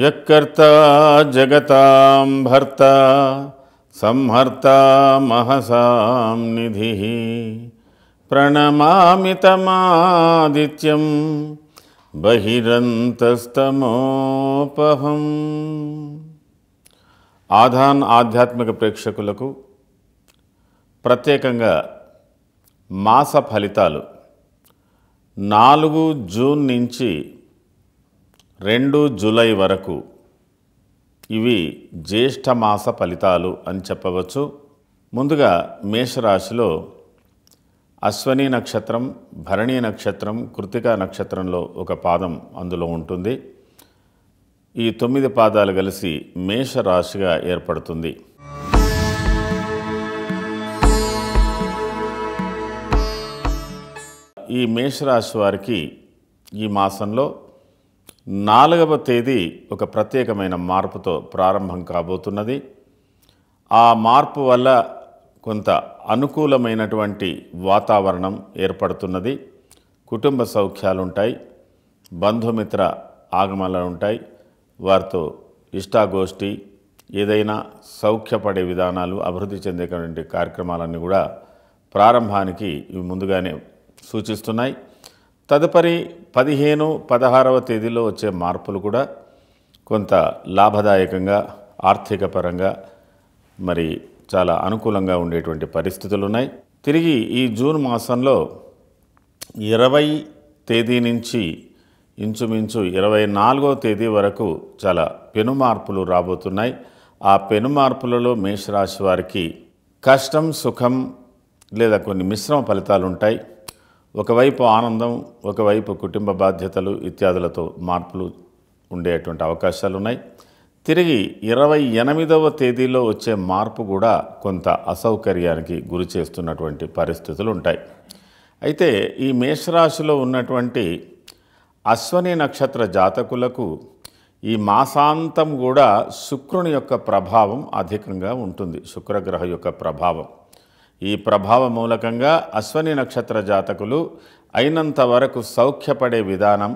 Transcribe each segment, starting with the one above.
యకర్త జగతాం భర్త సంహర్త మహసాం నిధి ప్రణమామితమాదిత్యం బహిరంతస్తమోపహం ఆధాన్ ఆధ్యాత్మిక ప్రేక్షకులకు ప్రత్యేకంగా మాస ఫలితాలు నాలుగు జూన్ నుంచి రెండు జూలై వరకు ఇవి జ్యేష్ఠమాస ఫలితాలు అని చెప్పవచ్చు ముందుగా మేషరాశిలో అశ్వనీ నక్షత్రం భరణీ నక్షత్రం కృతికా నక్షత్రంలో ఒక పాదం అందులో ఉంటుంది ఈ తొమ్మిది పాదాలు కలిసి మేషరాశిగా ఏర్పడుతుంది ఈ మేషరాశి వారికి ఈ మాసంలో నాలుగవ తేదీ ఒక ప్రత్యేకమైన మార్పుతో ప్రారంభం కాబోతున్నది ఆ మార్పు వల్ల కొంత అనుకూలమైనటువంటి వాతావరణం ఏర్పడుతున్నది కుటుంబ సౌఖ్యాలుంటాయి బంధుమిత్ర ఆగమనాలు ఉంటాయి వారితో ఇష్టాగోష్ఠి ఏదైనా సౌఖ్యపడే విధానాలు అభివృద్ధి చెందేటువంటి కార్యక్రమాలన్నీ కూడా ప్రారంభానికి ముందుగానే సూచిస్తున్నాయి తదుపరి పదిహేను పదహారవ తేదీలో వచ్చే మార్పులు కూడా కొంత లాభదాయకంగా ఆర్థిక పరంగా మరి చాలా అనుకూలంగా ఉండేటువంటి పరిస్థితులు ఉన్నాయి తిరిగి ఈ జూన్ మాసంలో ఇరవై తేదీ నుంచి ఇంచుమించు ఇరవై నాలుగో తేదీ వరకు చాలా పెను మార్పులు రాబోతున్నాయి ఆ పెను మార్పులలో మేషరాశి వారికి కష్టం సుఖం లేదా కొన్ని మిశ్రమ ఫలితాలు ఉంటాయి ఒకవైపు ఆనందం ఒకవైపు కుటుంబ బాధ్యతలు ఇత్యాదులతో మార్పులు ఉండేటువంటి అవకాశాలు ఉన్నాయి తిరిగి ఇరవై ఎనిమిదవ తేదీలో వచ్చే మార్పు కూడా కొంత అసౌకర్యానికి గురి చేస్తున్నటువంటి పరిస్థితులు ఉంటాయి అయితే ఈ మేషరాశిలో ఉన్నటువంటి అశ్వని నక్షత్ర జాతకులకు ఈ మాసాంతం కూడా శుక్రుని యొక్క ప్రభావం అధికంగా ఉంటుంది శుక్రగ్రహ యొక్క ప్రభావం ఈ ప్రభావ మూలకంగా అశ్వని నక్షత్ర జాతకులు అయినంత వరకు సౌఖ్యపడే విధానం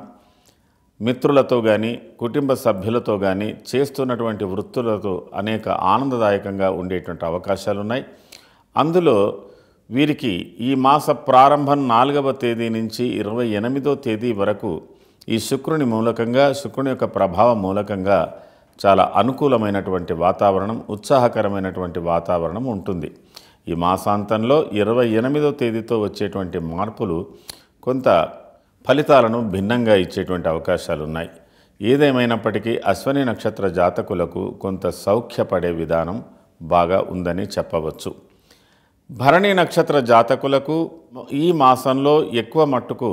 మిత్రులతో కానీ కుటుంబ సభ్యులతో కానీ చేస్తున్నటువంటి వృత్తులతో అనేక ఆనందదాయకంగా ఉండేటువంటి అవకాశాలు ఉన్నాయి అందులో వీరికి ఈ మాస ప్రారంభం నాలుగవ తేదీ నుంచి ఇరవై ఎనిమిదో తేదీ వరకు ఈ శుక్రుని మూలకంగా శుక్రుని యొక్క ప్రభావం మూలకంగా చాలా అనుకూలమైనటువంటి వాతావరణం ఉత్సాహకరమైనటువంటి వాతావరణం ఉంటుంది ఈ మాసాంతంలో ఇరవై ఎనిమిదో తేదీతో వచ్చేటువంటి మార్పులు కొంత ఫలితాలను భిన్నంగా ఇచ్చేటువంటి అవకాశాలు ఉన్నాయి ఏదేమైనప్పటికీ అశ్వని నక్షత్ర జాతకులకు కొంత సౌఖ్యపడే విధానం బాగా ఉందని చెప్పవచ్చు భరణి నక్షత్ర జాతకులకు ఈ మాసంలో ఎక్కువ మట్టుకు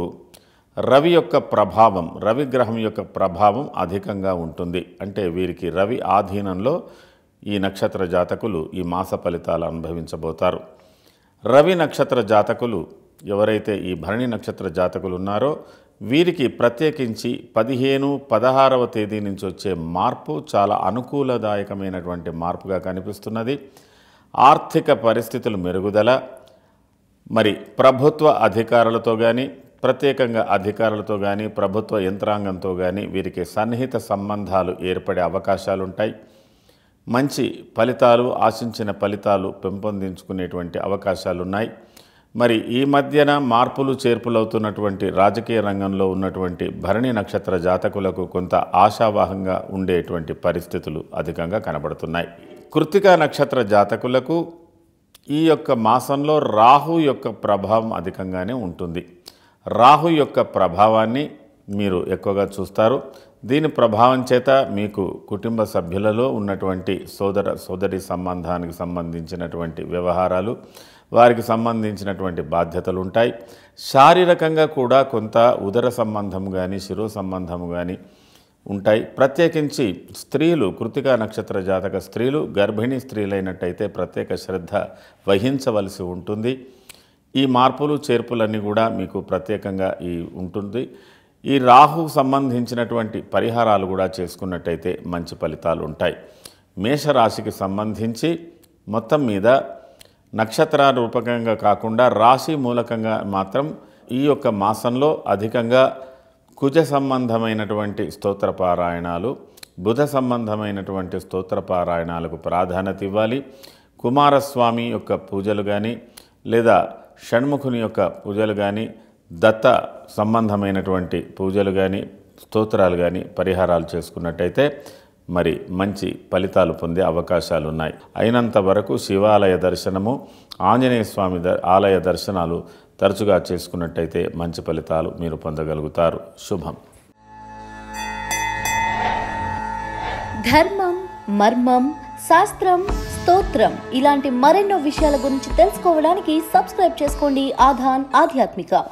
రవి యొక్క ప్రభావం రవి గ్రహం యొక్క ప్రభావం అధికంగా ఉంటుంది అంటే వీరికి రవి ఆధీనంలో ఈ నక్షత్ర జాతకులు ఈ మాస ఫలితాలు అనుభవించబోతారు రవి నక్షత్ర జాతకులు ఎవరైతే ఈ భరణి నక్షత్ర జాతకులు ఉన్నారో వీరికి ప్రత్యేకించి పదిహేను పదహారవ తేదీ నుంచి వచ్చే మార్పు చాలా అనుకూలదాయకమైనటువంటి మార్పుగా కనిపిస్తున్నది ఆర్థిక పరిస్థితులు మెరుగుదల మరి ప్రభుత్వ అధికారులతో కానీ ప్రత్యేకంగా అధికారులతో కానీ ప్రభుత్వ యంత్రాంగంతో కానీ వీరికి సన్నిహిత సంబంధాలు ఏర్పడే అవకాశాలుంటాయి మంచి ఫలితాలు ఆశించిన ఫలితాలు పెంపొందించుకునేటువంటి అవకాశాలున్నాయి మరి ఈ మధ్యన మార్పులు చేర్పులవుతున్నటువంటి రాజకీయ రంగంలో ఉన్నటువంటి భరణి నక్షత్ర జాతకులకు కొంత ఆశావాహంగా ఉండేటువంటి పరిస్థితులు అధికంగా కనబడుతున్నాయి కృతికా నక్షత్ర జాతకులకు ఈ యొక్క మాసంలో రాహు యొక్క ప్రభావం అధికంగానే ఉంటుంది రాహు యొక్క ప్రభావాన్ని మీరు ఎక్కువగా చూస్తారు దీని ప్రభావం చేత మీకు కుటుంబ సభ్యులలో ఉన్నటువంటి సోదర సోదరి సంబంధానికి సంబంధించినటువంటి వ్యవహారాలు వారికి సంబంధించినటువంటి బాధ్యతలు ఉంటాయి శారీరకంగా కూడా కొంత ఉదర సంబంధం కానీ శిరో సంబంధం కానీ ఉంటాయి ప్రత్యేకించి స్త్రీలు కృతికా నక్షత్ర జాతక స్త్రీలు గర్భిణీ స్త్రీలైనట్టయితే ప్రత్యేక శ్రద్ధ వహించవలసి ఉంటుంది ఈ మార్పులు చేర్పులన్నీ కూడా మీకు ప్రత్యేకంగా ఈ ఉంటుంది ఈ రాహుకు సంబంధించినటువంటి పరిహారాలు కూడా చేసుకున్నట్టయితే మంచి ఫలితాలు ఉంటాయి మేషరాశికి సంబంధించి మొత్తం మీద నక్షత్ర రూపకంగా కాకుండా రాశి మూలకంగా మాత్రం ఈ యొక్క మాసంలో అధికంగా కుజ సంబంధమైనటువంటి స్తోత్ర పారాయణాలు బుధ సంబంధమైనటువంటి స్తోత్ర పారాయణాలకు ప్రాధాన్యత ఇవ్వాలి కుమారస్వామి యొక్క పూజలు కానీ లేదా షణ్ముఖుని యొక్క పూజలు కానీ దత్త సంబంధమైనటువంటి పూజలు కానీ స్తోత్రాలు కానీ పరిహారాలు చేసుకున్నట్టయితే మరి మంచి ఫలితాలు పొందే అవకాశాలు ఉన్నాయి అయినంత వరకు శివాలయ దర్శనము ఆంజనేయ స్వామి ద ఆలయ దర్శనాలు తరచుగా చేసుకున్నట్టయితే మంచి ఫలితాలు మీరు పొందగలుగుతారు శుభం ధర్మం మర్మం శాస్త్రం స్తోత్రం ఇలాంటి మరెన్నో విషయాల గురించి తెలుసుకోవడానికి సబ్స్క్రైబ్ చేసుకోండి ఆధాన్ ఆధ్యాత్మిక